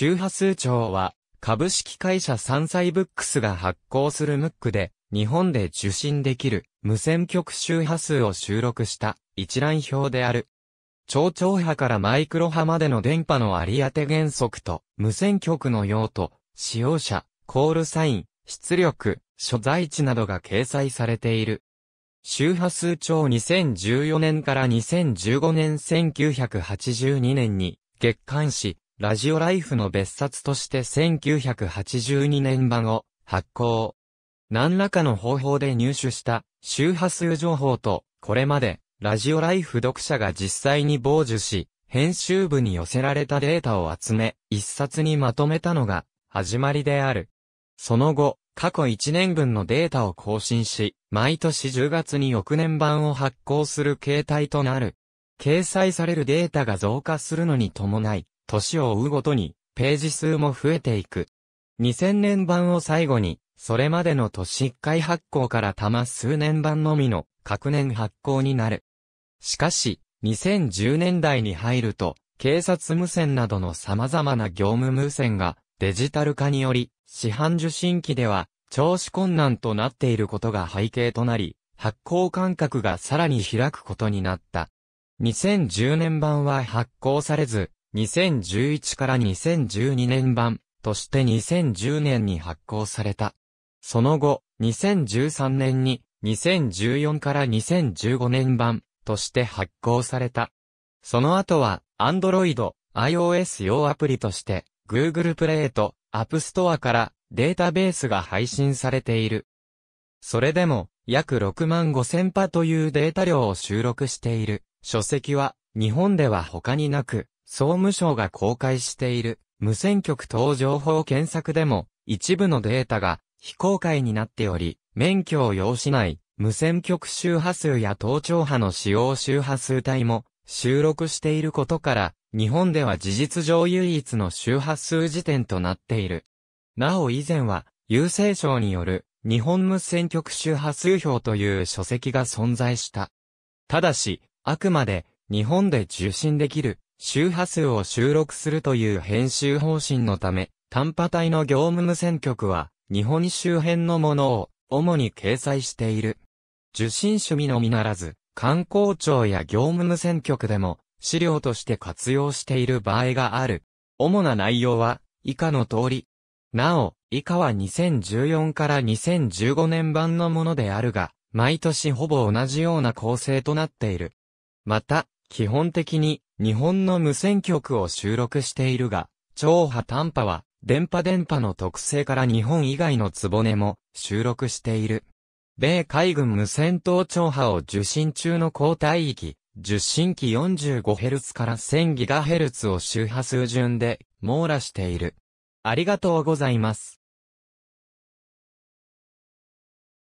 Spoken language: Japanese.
周波数帳は、株式会社サイブックスが発行するムックで、日本で受信できる無線局周波数を収録した一覧表である。超長波からマイクロ波までの電波の有り当て原則と無線局の用途、使用者、コールサイン、出力、所在地などが掲載されている。周波数帳2014年から2015年1982年に月刊誌ラジオライフの別冊として1982年版を発行。何らかの方法で入手した周波数情報と、これまでラジオライフ読者が実際に傍受し、編集部に寄せられたデータを集め、一冊にまとめたのが始まりである。その後、過去1年分のデータを更新し、毎年10月に翌年版を発行する形態となる。掲載されるデータが増加するのに伴い、年を追うごとに、ページ数も増えていく。2000年版を最後に、それまでの年一回発行からたま数年版のみの、各年発行になる。しかし、2010年代に入ると、警察無線などの様々な業務無線が、デジタル化により、市販受信機では、聴取困難となっていることが背景となり、発行間隔がさらに開くことになった。2010年版は発行されず、2011から2012年版として2010年に発行された。その後、2013年に2014から2015年版として発行された。その後は、Android、iOS 用アプリとして、Google Play と App Store からデータベースが配信されている。それでも、約6万5千パというデータ量を収録している書籍は、日本では他になく、総務省が公開している無線局等情報検索でも一部のデータが非公開になっており、免許を要しない無線局周波数や盗聴波の使用周波数帯も収録していることから、日本では事実上唯一の周波数時点となっている。なお以前は、郵政省による日本無線局周波数表という書籍が存在した。ただし、あくまで日本で受信できる周波数を収録するという編集方針のため、短波帯の業務無線局は、日本周辺のものを、主に掲載している。受信趣味のみならず、観光庁や業務無線局でも、資料として活用している場合がある。主な内容は、以下の通り。なお、以下は2014から2015年版のものであるが、毎年ほぼ同じような構成となっている。また、基本的に日本の無線局を収録しているが、超波短波は、電波電波の特性から日本以外のツボネも収録している。米海軍無線等超波を受信中の高帯域、受信機 45Hz から 1000GHz を周波数順で網羅している。ありがとうございます。